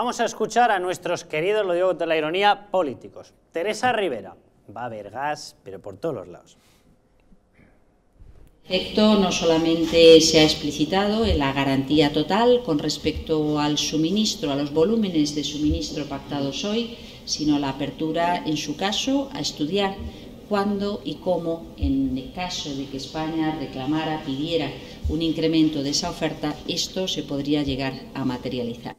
Vamos a escuchar a nuestros queridos, lo digo con la ironía, políticos. Teresa Rivera. Va a haber gas, pero por todos los lados. Esto no solamente se ha explicitado en la garantía total con respecto al suministro, a los volúmenes de suministro pactados hoy, sino la apertura, en su caso, a estudiar cuándo y cómo, en el caso de que España reclamara, pidiera un incremento de esa oferta, esto se podría llegar a materializar.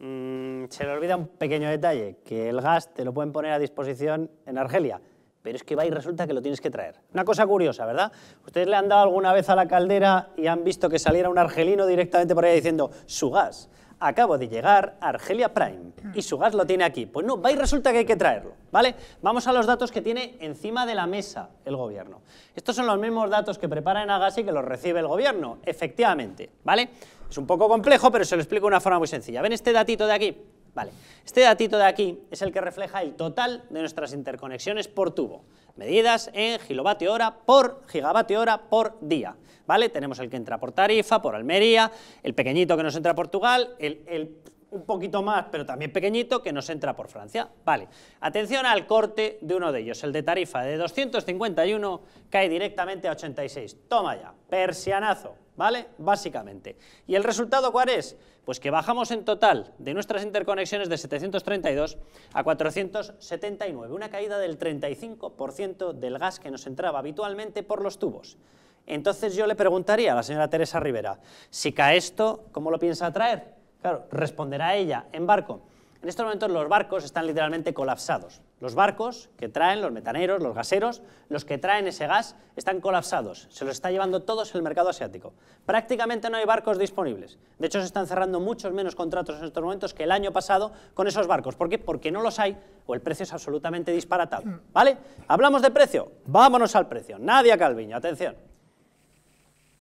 Mm, se le olvida un pequeño detalle, que el gas te lo pueden poner a disposición en Argelia, pero es que va y resulta que lo tienes que traer. Una cosa curiosa, ¿verdad? ¿Ustedes le han dado alguna vez a la caldera y han visto que saliera un argelino directamente por ahí diciendo, su gas, acabo de llegar a Argelia Prime y su gas lo tiene aquí. Pues no, va y resulta que hay que traerlo, ¿vale? Vamos a los datos que tiene encima de la mesa el gobierno. Estos son los mismos datos que prepara gas y que los recibe el gobierno, efectivamente, ¿vale? Es un poco complejo, pero se lo explico de una forma muy sencilla. ¿Ven este datito de aquí? Vale. Este datito de aquí es el que refleja el total de nuestras interconexiones por tubo, medidas en kilovatio hora por gigavatio hora por día. ¿Vale? Tenemos el que entra por Tarifa, por Almería, el pequeñito que nos entra por Portugal, el, el un poquito más, pero también pequeñito, que nos entra por Francia. Vale, atención al corte de uno de ellos, el de tarifa de 251 cae directamente a 86. Toma ya, persianazo. ¿vale? Básicamente. ¿Y el resultado cuál es? Pues que bajamos en total de nuestras interconexiones de 732 a 479, una caída del 35% del gas que nos entraba habitualmente por los tubos. Entonces yo le preguntaría a la señora Teresa Rivera, si cae esto, ¿cómo lo piensa traer? Claro, responderá ella, en barco. En estos momentos los barcos están literalmente colapsados. Los barcos que traen, los metaneros, los gaseros, los que traen ese gas, están colapsados. Se los está llevando todos el mercado asiático. Prácticamente no hay barcos disponibles. De hecho, se están cerrando muchos menos contratos en estos momentos que el año pasado con esos barcos. ¿Por qué? Porque no los hay o el precio es absolutamente disparatado. Mm. ¿Vale? Hablamos de precio. Vámonos al precio. Nadia Calviño, atención.